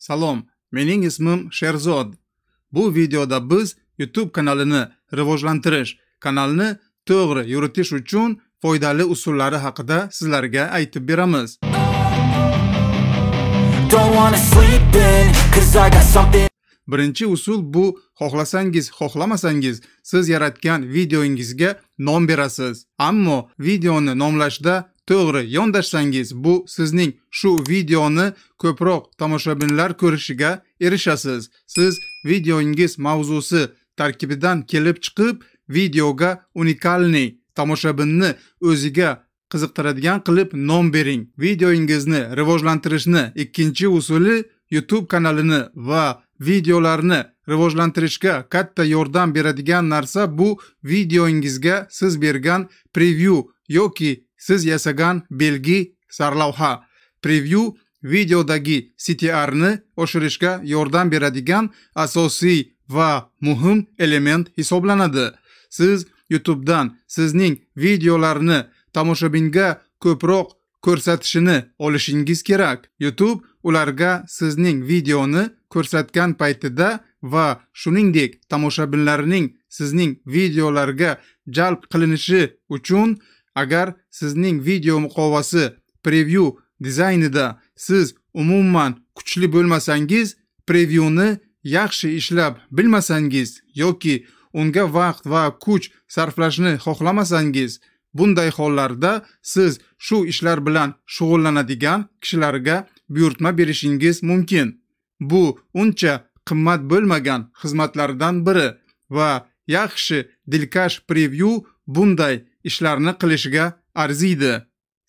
Salom, mening ismim Sherzod. Bu videoda biz YouTube kanalini rivojlantirish, kanalni to'g'ri yuritish uchun foydali usullari haqida sizlarga aytib beramiz. Birinchi usul bu xohlasangiz, xohlamasangiz siz yaratgan videoingizga nom berasiz. Ammo videoni nomlashda to'g'ri yondashsangiz bu sizning shu videoni ko'proq tomoshabinlar ko'rishiga erishasiz siz videongiz mavzusi tarkibidan kelib chiqib videoga unikalniy tomoshabinni o'ziga qiziqtiradigan qilib nom bering videongizni rivojlantirishni ikkinchi usuli youtube kanalini va videolarni rivojlantirishga katta yordam beradigan narsa bu videongizga siz bergan preview yoki siz yasagan belgi sarlavha preview videodagi CTR-ni oshirishga yordam beradigan asosiy va muhim element hisoblanadi siz YouTube'dan sizning videolarni tomoshabinga ko'proq ko'rsatishini olishingiz kerak youtube ularga sizning videoni ko'rsatgan paytida va shuningdek tomoshabinlarning sizning videolarga jalb qilinishi uchun agar sizning video muqovasi preview dizaynida siz umuman kuchli bo'lmasangiz previewni yaxshi ishlab bilmasangiz yoki unga vaqt va kuch sarflashni xohlamasangiz bunday hollarda siz shu ishlar bilan shug'ullanadigan kishilarga buyurtma berishingiz mumkin bu uncha qimmat bo'lmagan xizmatlardan biri va yaxshi dilkash preview bunday ishlarni qilishga arziydi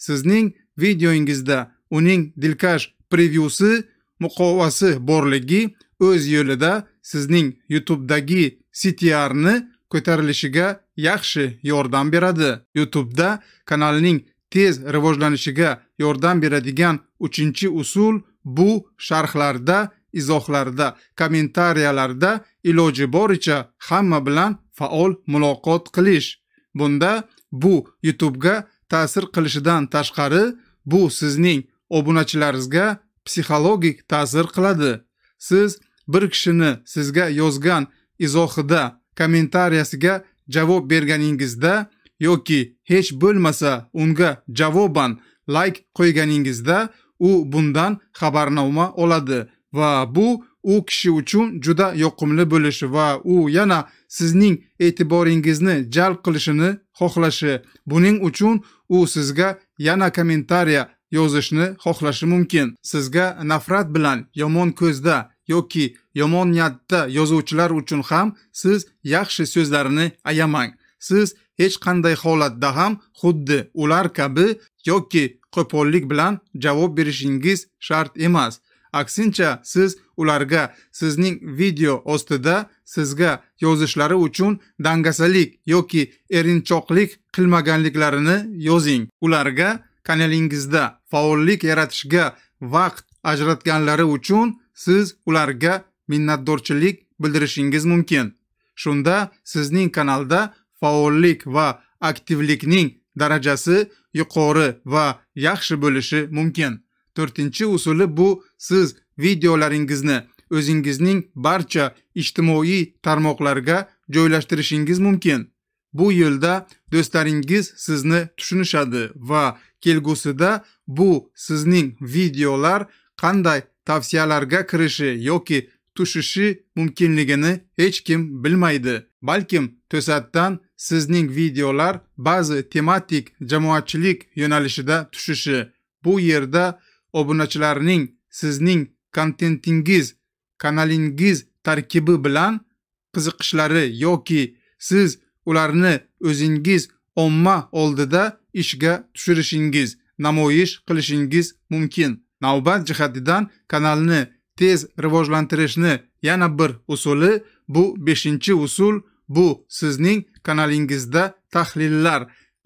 sizning videoyingizda uning dilkash previewsi muqovasi borligi o'z yo'lida sizning youtubedagi ctrni ko'tarilishiga yaxshi yordam beradi youtubeda kanalning tez rivojlanishiga yordam beradigan uchinchi usul bu sharhlarda izohlarda kommentariyalarda iloji boricha hamma bilan faol muloqot qilish bunda bu YouTube'ga ta'sir qilishidan tashqari bu sizning obunachilaringizga psixologik ta'sir qiladi siz bir kishini sizga yozgan izohida kommentariyasiga javob berganingizda yoki hech bo'lmasa unga javoban like qo'yganingizda u bundan xabarnoma oladi va bu u kishi uchun juda yoqimli bo'lishi va u yana sizning e'tiboringizni jalb qilishini xohlashi buning uchun u sizga yana kommentariya yozishni xohlashi mumkin sizga nafrat bilan yomon ko'zda yoki yomon niyatda yozuvchilar uchun ham siz yaxshi so'zlarni ayamang siz hech qanday holatda ham xuddi ular kabi yoki qo'pollik bilan javob berishingiz shart emas aksincha siz ularga sizning video ostida sizga yozishlari uchun dangasalik yoki erinchoqlik qilmaganliklarini yozing ularga kanalingizda faollik yaratishga vaqt ajratganlari uchun siz ularga minnatdorchilik bildirishingiz mumkin shunda sizning kanalda faollik va aktivlikning darajasi yuqori va yaxshi bo'lishi mumkin to'rtinchi usuli bu siz videolaringizni o'zingizning barcha ijtimoiy tarmoqlarga joylashtirishingiz mumkin bu yo'lda do'stlaringiz sizni tushunishadi va kelgusida bu sizning videolar qanday tavsiyalarga kirishi yoki tushishi mumkinligini hech kim bilmaydi balkim to'satdan sizning videolar ba'zi tematik jamoatchilik yo'nalishida tushishi bu yerda obunachilarning sizning kontentingiz kanalingiz tarkibi bilan qiziqishlari yoki siz ularni o'zingiz omma oldida ishga tushirishingiz namoyish qilishingiz mumkin navbat jihatidan kanalni tez rivojlantirishni yana bir usuli bu beshinchi usul bu sizning kanalingizda tahlillar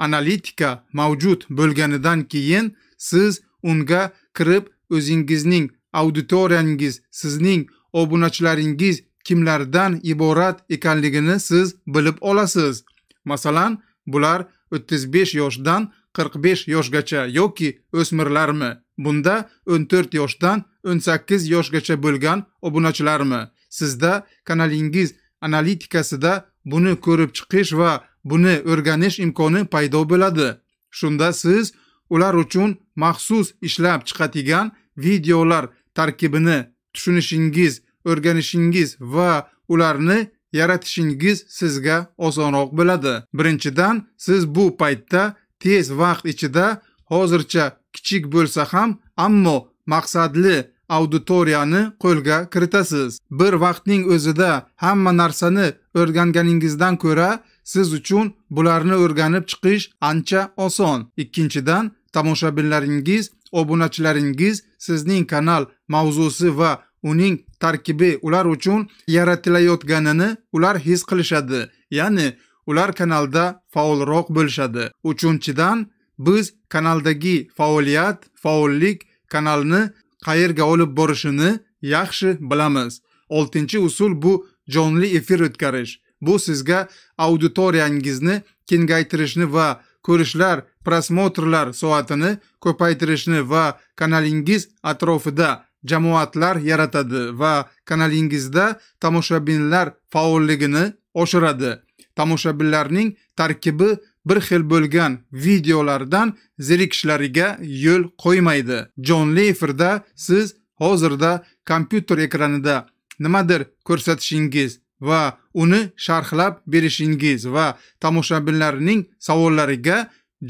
analitika mavjud bo'lganidan keyin siz unga kirib o'zingizning auditoriyangiz sizning obunachilaringiz kimlardan iborat ekanligini siz bilib olasiz masalan bular 35 yoshdan 45 yoshgacha yoki o'smirlarmi bunda 14 yoshdan 18 yoshgacha bo'lgan obunachilarmi sizda kanalingiz analitikasida buni ko'rib chiqish va buni o'rganish imkoni paydo bo'ladi shunda siz ular uchun maxsus ishlab chiqadigan videolar tarkibini tushunishingiz o'rganishingiz va ularni yaratishingiz sizga osonroq bo'ladi birinchidan siz bu paytda tez vaqt ichida hozircha kichik bo'lsa ham ammo maqsadli auditoriyani qo'lga kiritasiz bir vaqtning o'zida hamma narsani o'rganganingizdan ko'ra siz uchun bularni o'rganib chiqish ancha oson ikkinchidan tomoshabinlaringiz obunachilaringiz sizning kanal mavzusi va uning tarkibi ular uchun yaratilayotganini ular his qilishadi ya'ni ular kanalda faolroq bo'lishadi uchinchidan biz kanaldagi faoliyat faollik kanalni qayerga olib borishini yaxshi bilamiz oltinchi usul bu jonli efir o'tkazish bu sizga auditoriyangizni kengaytirishni va ko'rishlar prosmotrlar soatini ko'paytirishni va kanalingiz atrofida jamoatlar yaratadi va kanalingizda tomoshabinlar faolligini oshiradi tomoshabinlarning tarkibi bir xil bo'lgan videolardan zerikishlariga yo'l qo'ymaydi jonli efirda siz hozirda kompyuter ekranida nimadir ko'rsatishingiz va uni sharhlab berishingiz va tomoshabinlarning savollariga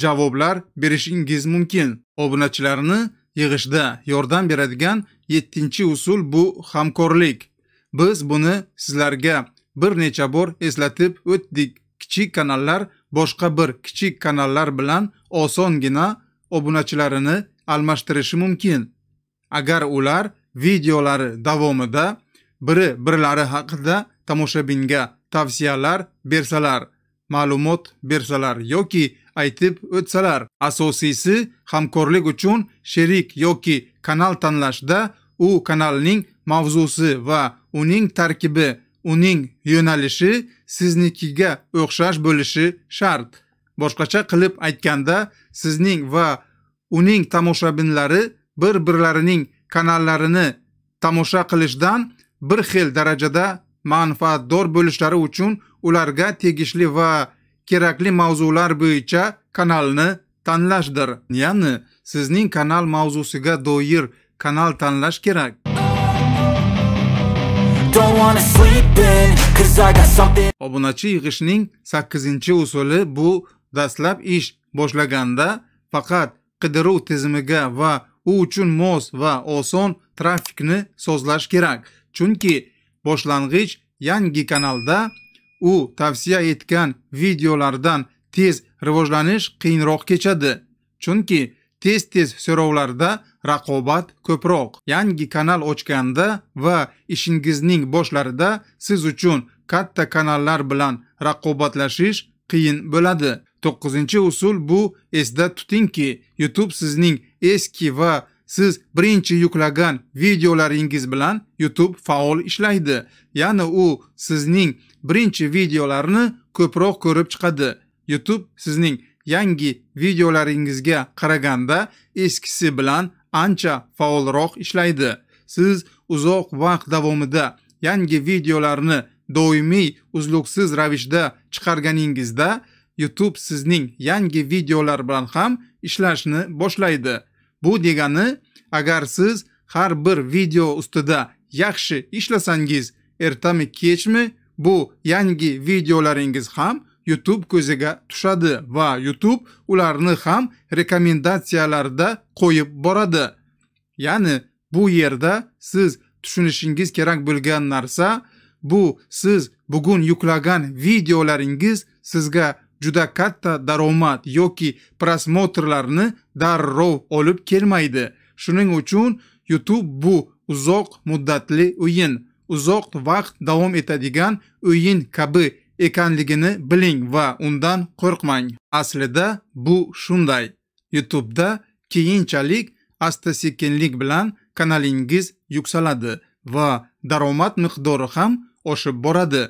javoblar berishingiz mumkin obunachilarni yig'ishda yordam beradigan 7 usul bu hamkorlik biz buni sizlarga bir necha bor eslatib o'tdik kichik kanallar boshqa bir kichik kanallar bilan osongina obunachilarini almashtirishi mumkin agar ular videolari davomida biri birlari haqida tomoshabinga tavsiyalar bersalar ma'lumot bersalar yoki aytib o'tsalar asosiysi hamkorlik uchun sherik yoki kanal tanlashda u kanalning mavzusi va uning tarkibi uning yo'nalishi siznikiga o'xshash bo'lishi shart boshqacha qilib aytganda sizning va uning tomoshabinlari bir birlarining kanallarini tomosha qilishdan bir xil darajada manfaatdor bo'lishlari uchun ularga tegishli va kerakli mavzular bo'yicha kanalni tanlashdir ya'ni sizning kanal mavzusiga doir kanal tanlash kerak obunachi yig'ishning sakkizinchi usuli bu dastlab ish boshlaganda faqat qidiruv tizimiga va u uchun mos va oson trafikni sozlash kerak chunki boshlang'ich yangi kanalda u tavsiya etgan videolardan tez rivojlanish qiyinroq kechadi chunki tez tez so'rovlarda raqobat ko'proq yangi kanal ochganda va ishingizning boshlarida siz uchun katta kanallar bilan raqobatlashish qiyin bo'ladi to'qqizinchi usul bu esda tutingki youtube sizning eski va siz birinchi yuklagan videolaringiz bilan YouTube faol ishlaydi ya'ni u sizning birinchi videolarni ko'proq ko'rib chiqadi YouTube sizning yangi videolaringizga qaraganda eskisi bilan ancha faolroq ishlaydi siz uzoq vaqt davomida yangi videolarni doimiy uzluksiz ravishda chiqarganingizda YouTube sizning yangi videolar bilan ham ishlashni boshlaydi bu degani agar siz har bir video ustida yaxshi ishlasangiz ertami kechmi bu yangi videolaringiz ham youtube ko'ziga tushadi va youtube ularni ham rekomendatsiyalarda qo'yib boradi ya'ni bu yerda siz tushunishingiz kerak bo'lgan narsa bu siz bugun yuklagan videolaringiz sizga juda katta daromad yoki prosmotrlarni darrov olib kelmaydi shuning uchun youtube bu uzoq muddatli o'yin uzoq vaqt davom etadigan o'yin kabi ekanligini biling va undan qo'rqmang aslida bu shunday youtubeda keyinchalik asta sekinlik bilan kanalingiz yuksaladi va daromad miqdori ham oshib boradi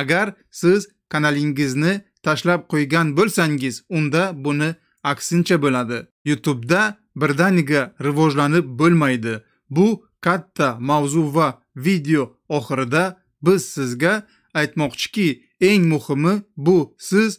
agar siz kanalingizni tashlab qo'ygan bo'lsangiz unda buni aksincha bo'ladi youtubeda birdaniga rivojlanib bo'lmaydi bu katta mavzu va video oxirida biz sizga aytmoqchiki eng muhimi bu siz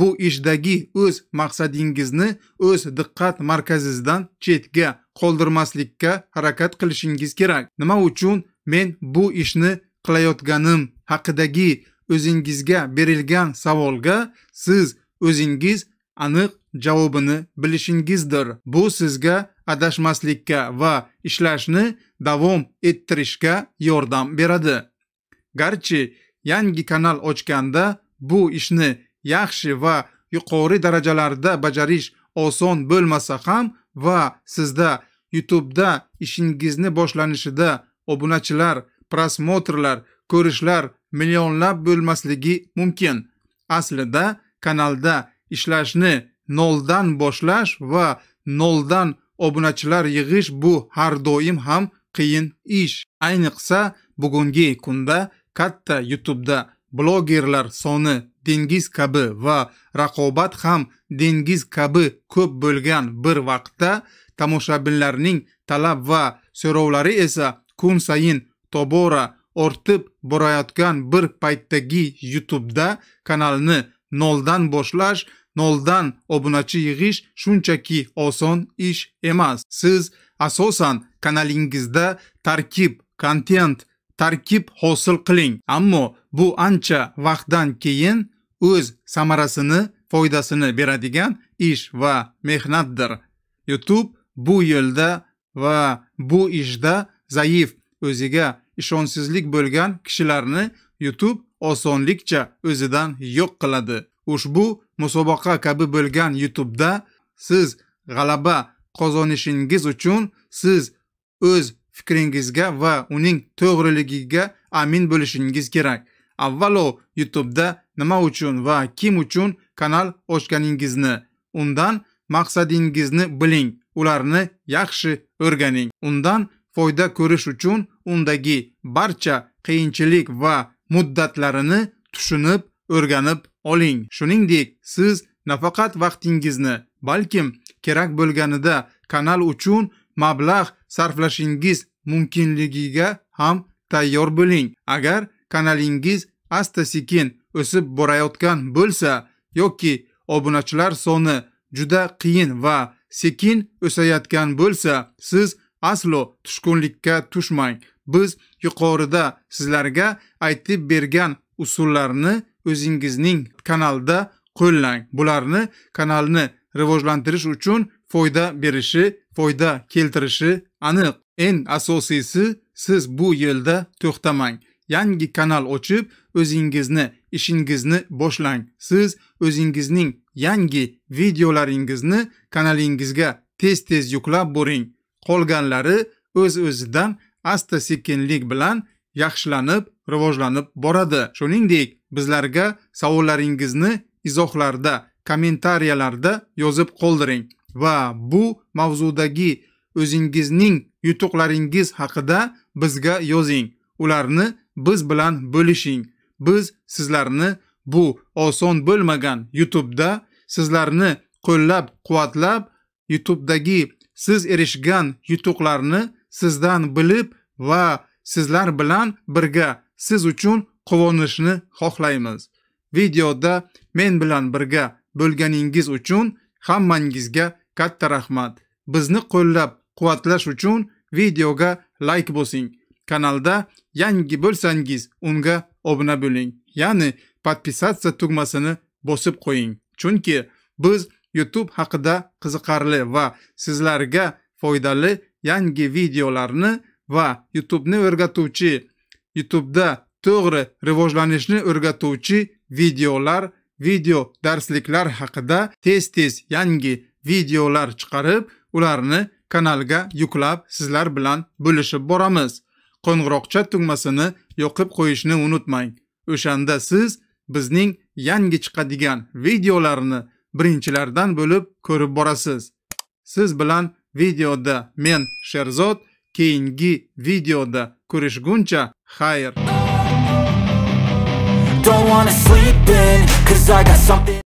bu ishdagi o'z maqsadingizni o'z diqqat markazingizdan chetga qoldirmaslikka harakat qilishingiz kerak nima uchun men bu ishni qilayotganim haqidagi o'zingizga berilgan savolga siz o'zingiz aniq javobini bilishingizdir bu sizga adashmaslikka va ishlashni davom ettirishga yordam beradi garchi yangi kanal ochganda bu ishni yaxshi va yuqori darajalarda bajarish oson bo'lmasa ham va sizda YouTube'da ishingizni boshlanishida obunachilar prosmotrlar ko'rishlar millionlab bo'lmasligi mumkin aslida kanalda ishlashni noldan boshlash va noldan obunachilar yig'ish bu har doim ham qiyin ish ayniqsa bugungi kunda katta youtubeda blogerlar soni dengiz kabi va raqobat ham dengiz kabi ko'p bo'lgan bir vaqtda tomoshabinlarning talab va so'rovlari esa kun sayin tobora ortib borayotgan bir paytdagi YouTube'da kanalni noldan boshlash noldan obunachi yig'ish shunchaki oson ish emas siz asosan kanalingizda tarkib kontent tarkib hosil qiling ammo bu ancha vaqtdan keyin o'z samarasini foydasini beradigan ish va mehnatdir youtube bu yo'lda va bu ishda zaif o'ziga ishonchsizlik bo'lgan kishilarni youtube osonlikcha o'zidan yo'q qiladi ushbu musobaqa kabi bo'lgan youtubeda siz g'alaba qozonishingiz uchun siz o'z fikringizga va uning to'g'riligiga amin bo'lishingiz kerak avvalo youtubeda nima uchun va kim uchun kanal ochganingizni undan maqsadingizni biling ularni yaxshi o'rganing undan foyda ko'rish uchun undagi barcha qiyinchilik va muddatlarini tushunib o'rganib oling shuningdek siz nafaqat vaqtingizni balkim kerak bo'lganida kanal uchun mablag' sarflashingiz mumkinligiga ham tayyor bo'ling agar kanalingiz asta sekin o'sib borayotgan bo'lsa yoki obunachilar soni juda qiyin va sekin o'sayotgan bo'lsa siz aslo tushkunlikka tushmang biz yuqorida sizlarga aytib bergan usullarni o'zingizning kanalda qo'llang bularni kanalni rivojlantirish uchun foyda berishi foyda keltirishi aniq eng asosiysi siz bu yo'lda to'xtamang yangi kanal ochib o'zingizni ishingizni boshlang siz o'zingizning yangi videolaringizni kanalingizga tez tez yuklab boring qolganlari o'z öz o'zidan asta sekinlik bilan yaxshilanib rivojlanib boradi shuningdek bizlarga savollaringizni izohlarda kommentariyalarda yozib qoldiring va bu mavzudagi o'zingizning yutuqlaringiz haqida bizga yozing ularni biz bilan bo'lishing biz sizlarni bu oson bo'lmagan youtubeda sizlarni qo'llab quvvatlab youtubedagi siz erishgan yutuqlarni sizdan bilib va sizlar bilan birga siz uchun quvonishni xohlaymiz. Videoda men bilan birga bo'lganingiz uchun hammangizga katta rahmat. Bizni qo'llab-quvvatlash uchun videoga like bosing. Kanalda yangi bo'lsangiz, unga obuna bo'ling, ya'ni podpisatsiya tugmasini bosib qo'ying. Chunki biz youtube haqida qiziqarli va sizlarga foydali yangi videolarni va youtubeni o'rgatuvchi youtubeda to'g'ri rivojlanishni o'rgatuvchi videolar video darsliklar haqida tez tez yangi videolar chiqarib ularni kanalga yuklab sizlar bilan bo'lishib boramiz qo'ng'iroqcha tugmasini yoqib qo'yishni unutmang o'shanda siz bizning yangi chiqadigan videolarni birinchilardan bo'lib ko'rib borasiz siz bilan videoda men sherzod keyingi videoda ko'rishguncha xayr